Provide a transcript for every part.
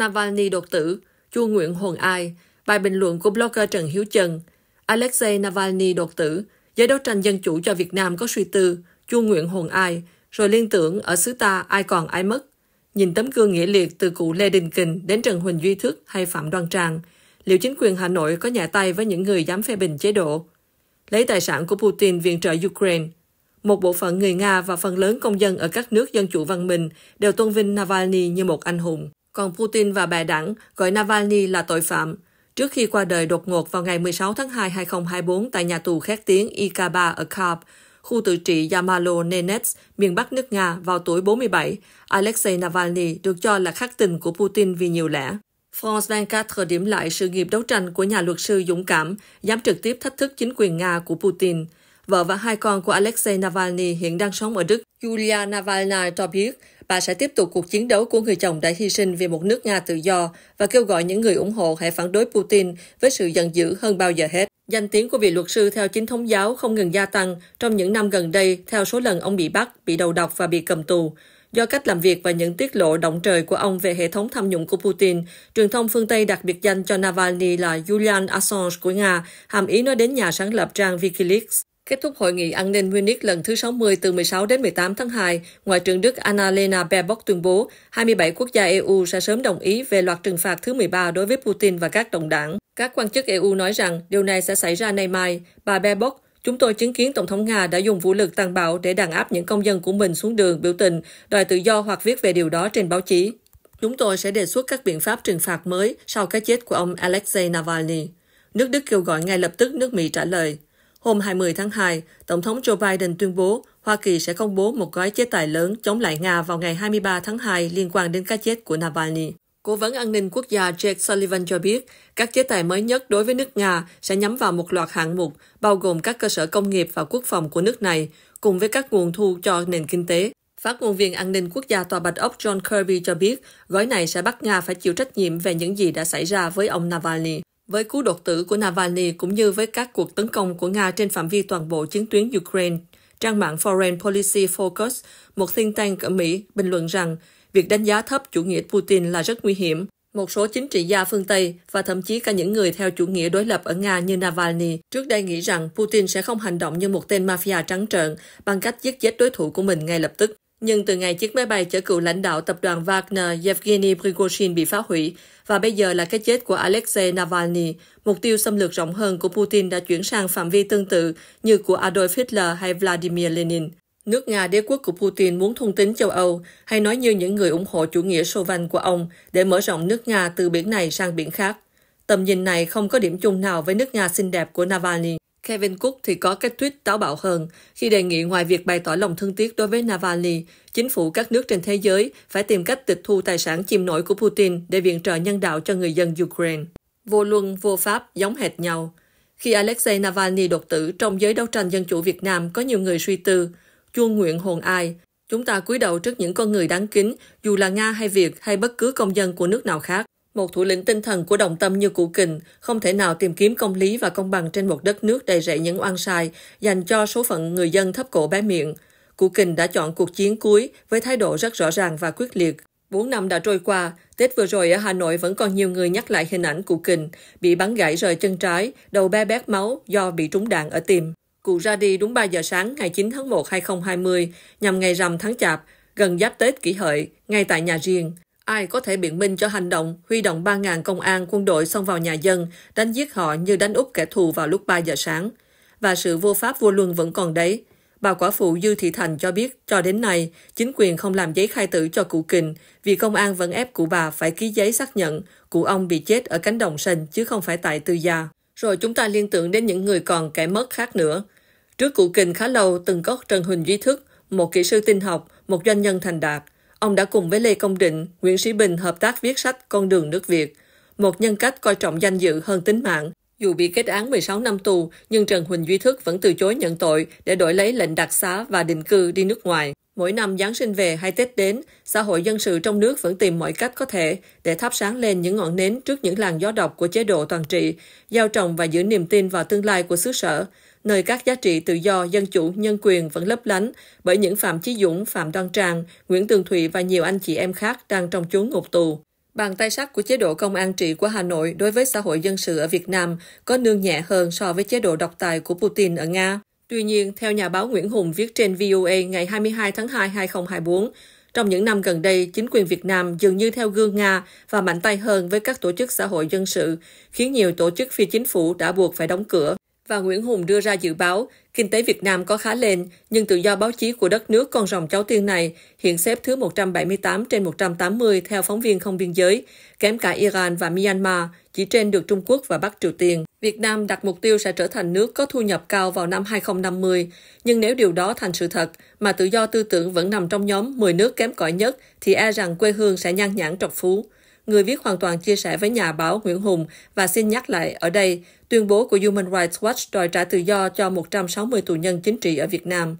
Navalny đột tử, Chu Nguyễn Hồn Ai, bài bình luận của blogger Trần Hiếu Trần, Alexei Navalny đột tử, giới đấu tranh dân chủ cho Việt Nam có suy tư, Chu Nguyễn Hồn Ai, rồi liên tưởng ở xứ ta ai còn ai mất. Nhìn tấm gương nghĩa liệt từ cụ Lê Đình Kình đến Trần Huỳnh Duy Thức hay Phạm Đoan Trang, liệu chính quyền Hà Nội có nhà tay với những người dám phê bình chế độ? Lấy tài sản của Putin viện trợ Ukraine, một bộ phận người Nga và phần lớn công dân ở các nước dân chủ văn minh đều tôn vinh Navalny như một anh hùng. Còn Putin và bè đảng gọi Navalny là tội phạm, trước khi qua đời đột ngột vào ngày 16 tháng 2, 2024 tại nhà tù khét tiếng IK3 ở Kharb, khu tự trị Yamalo Nenets, miền Bắc nước Nga vào tuổi 47, Alexei Navalny được cho là khắc tình của Putin vì nhiều lẽ. France 24 điểm lại sự nghiệp đấu tranh của nhà luật sư dũng cảm, dám trực tiếp thách thức chính quyền Nga của Putin – Vợ và hai con của Alexei Navalny hiện đang sống ở Đức. Yulia Navalny cho biết bà sẽ tiếp tục cuộc chiến đấu của người chồng đã hy sinh vì một nước Nga tự do và kêu gọi những người ủng hộ hãy phản đối Putin với sự giận dữ hơn bao giờ hết. Danh tiếng của vị luật sư theo chính thống giáo không ngừng gia tăng trong những năm gần đây theo số lần ông bị bắt, bị đầu độc và bị cầm tù. Do cách làm việc và những tiết lộ động trời của ông về hệ thống tham nhũng của Putin, truyền thông phương Tây đặc biệt danh cho Navalny là Julian Assange của Nga, hàm ý nói đến nhà sáng lập trang Wikileaks. Kết thúc hội nghị an ninh Munich lần thứ 60 từ 16 đến 18 tháng 2, Ngoại trưởng Đức Annalena Baerbock tuyên bố 27 quốc gia EU sẽ sớm đồng ý về loạt trừng phạt thứ 13 đối với Putin và các đồng đảng. Các quan chức EU nói rằng điều này sẽ xảy ra nay mai. Bà Baerbock, chúng tôi chứng kiến Tổng thống Nga đã dùng vũ lực tàn bạo để đàn áp những công dân của mình xuống đường biểu tình, đòi tự do hoặc viết về điều đó trên báo chí. Chúng tôi sẽ đề xuất các biện pháp trừng phạt mới sau cái chết của ông Alexei Navalny. Nước Đức kêu gọi ngay lập tức nước Mỹ trả lời. Hôm 20 tháng 2, Tổng thống Joe Biden tuyên bố Hoa Kỳ sẽ công bố một gói chế tài lớn chống lại Nga vào ngày 23 tháng 2 liên quan đến cái chết của Navalny. Cố vấn an ninh quốc gia Jake Sullivan cho biết, các chế tài mới nhất đối với nước Nga sẽ nhắm vào một loạt hạng mục, bao gồm các cơ sở công nghiệp và quốc phòng của nước này, cùng với các nguồn thu cho nền kinh tế. Phát ngôn viên an ninh quốc gia Tòa Bạch Ốc John Kirby cho biết, gói này sẽ bắt Nga phải chịu trách nhiệm về những gì đã xảy ra với ông Navalny với cú đột tử của Navalny cũng như với các cuộc tấn công của Nga trên phạm vi toàn bộ chiến tuyến Ukraine. Trang mạng Foreign Policy Focus, một think tank ở Mỹ, bình luận rằng việc đánh giá thấp chủ nghĩa Putin là rất nguy hiểm. Một số chính trị gia phương Tây và thậm chí cả những người theo chủ nghĩa đối lập ở Nga như Navalny trước đây nghĩ rằng Putin sẽ không hành động như một tên mafia trắng trợn bằng cách giết chết đối thủ của mình ngay lập tức. Nhưng từ ngày chiếc máy bay chở cựu lãnh đạo tập đoàn Wagner Yevgeny Prigozhin bị phá hủy, và bây giờ là cái chết của Alexei Navalny, mục tiêu xâm lược rộng hơn của Putin đã chuyển sang phạm vi tương tự như của Adolf Hitler hay Vladimir Lenin. Nước Nga đế quốc của Putin muốn thung tính châu Âu, hay nói như những người ủng hộ chủ nghĩa sô văn của ông, để mở rộng nước Nga từ biển này sang biển khác. Tầm nhìn này không có điểm chung nào với nước Nga xinh đẹp của Navalny. Kevin Cook thì có cách tweet táo bạo hơn khi đề nghị ngoài việc bày tỏ lòng thương tiếc đối với Navalny, chính phủ các nước trên thế giới phải tìm cách tịch thu tài sản chìm nổi của Putin để viện trợ nhân đạo cho người dân Ukraine. Vô luân, vô pháp, giống hệt nhau. Khi Alexei Navalny đột tử trong giới đấu tranh dân chủ Việt Nam, có nhiều người suy tư, chuông nguyện hồn ai, chúng ta cúi đầu trước những con người đáng kính, dù là Nga hay Việt hay bất cứ công dân của nước nào khác một thủ lĩnh tinh thần của đồng tâm như cụ kình không thể nào tìm kiếm công lý và công bằng trên một đất nước đầy rẫy những oan sai dành cho số phận người dân thấp cổ bé miệng. Cụ kình đã chọn cuộc chiến cuối với thái độ rất rõ ràng và quyết liệt. Bốn năm đã trôi qua, Tết vừa rồi ở Hà Nội vẫn còn nhiều người nhắc lại hình ảnh cụ kình bị bắn gãy rời chân trái, đầu be bét máu do bị trúng đạn ở tim. Cụ ra đi đúng 3 giờ sáng ngày 9 tháng 1 2020, nhằm ngày rằm tháng chạp, gần giáp Tết kỷ hợi, ngay tại nhà riêng. Ai có thể biện minh cho hành động huy động 3.000 công an, quân đội xông vào nhà dân, đánh giết họ như đánh úp kẻ thù vào lúc 3 giờ sáng? Và sự vô pháp vô luân vẫn còn đấy. Bà quả phụ Dư Thị Thành cho biết, cho đến nay, chính quyền không làm giấy khai tử cho cụ Kình vì công an vẫn ép cụ bà phải ký giấy xác nhận cụ ông bị chết ở cánh đồng sân chứ không phải tại tư gia. Rồi chúng ta liên tưởng đến những người còn kẻ mất khác nữa. Trước cụ Kình khá lâu từng có Trần Huỳnh Duy Thức, một kỹ sư tin học, một doanh nhân thành đạt – Ông đã cùng với Lê Công Định, Nguyễn Sĩ Bình hợp tác viết sách Con đường nước Việt, một nhân cách coi trọng danh dự hơn tính mạng. Dù bị kết án 16 năm tù, nhưng Trần Huỳnh Duy Thức vẫn từ chối nhận tội để đổi lấy lệnh đặc xá và định cư đi nước ngoài. Mỗi năm Giáng sinh về hay Tết đến, xã hội dân sự trong nước vẫn tìm mọi cách có thể để thắp sáng lên những ngọn nến trước những làn gió độc của chế độ toàn trị, gieo trồng và giữ niềm tin vào tương lai của xứ sở nơi các giá trị tự do, dân chủ, nhân quyền vẫn lấp lánh bởi những Phạm Chí Dũng, Phạm Đoan trang, Nguyễn Tường Thụy và nhiều anh chị em khác đang trong chốn ngục tù. Bàn tay sắt của chế độ công an trị của Hà Nội đối với xã hội dân sự ở Việt Nam có nương nhẹ hơn so với chế độ độc tài của Putin ở Nga. Tuy nhiên, theo nhà báo Nguyễn Hùng viết trên VOA ngày 22 tháng 2 2024, trong những năm gần đây, chính quyền Việt Nam dường như theo gương Nga và mạnh tay hơn với các tổ chức xã hội dân sự, khiến nhiều tổ chức phi chính phủ đã buộc phải đóng cửa và Nguyễn Hùng đưa ra dự báo kinh tế Việt Nam có khá lên, nhưng tự do báo chí của đất nước con rồng cháu tiên này hiện xếp thứ 178 trên 180 theo phóng viên không biên giới, kém cả Iran và Myanmar, chỉ trên được Trung Quốc và Bắc Triều Tiên. Việt Nam đặt mục tiêu sẽ trở thành nước có thu nhập cao vào năm 2050, nhưng nếu điều đó thành sự thật mà tự do tư tưởng vẫn nằm trong nhóm 10 nước kém cỏi nhất thì e rằng quê hương sẽ nhan nhãn trọc phú. Người viết hoàn toàn chia sẻ với nhà báo Nguyễn Hùng và xin nhắc lại ở đây, tuyên bố của Human Rights Watch đòi trả tự do cho 160 tù nhân chính trị ở Việt Nam.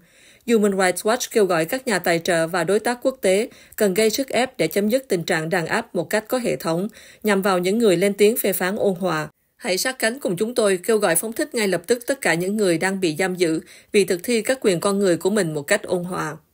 Human Rights Watch kêu gọi các nhà tài trợ và đối tác quốc tế cần gây sức ép để chấm dứt tình trạng đàn áp một cách có hệ thống, nhằm vào những người lên tiếng phê phán ôn hòa. Hãy sát cánh cùng chúng tôi kêu gọi phóng thích ngay lập tức tất cả những người đang bị giam giữ vì thực thi các quyền con người của mình một cách ôn hòa.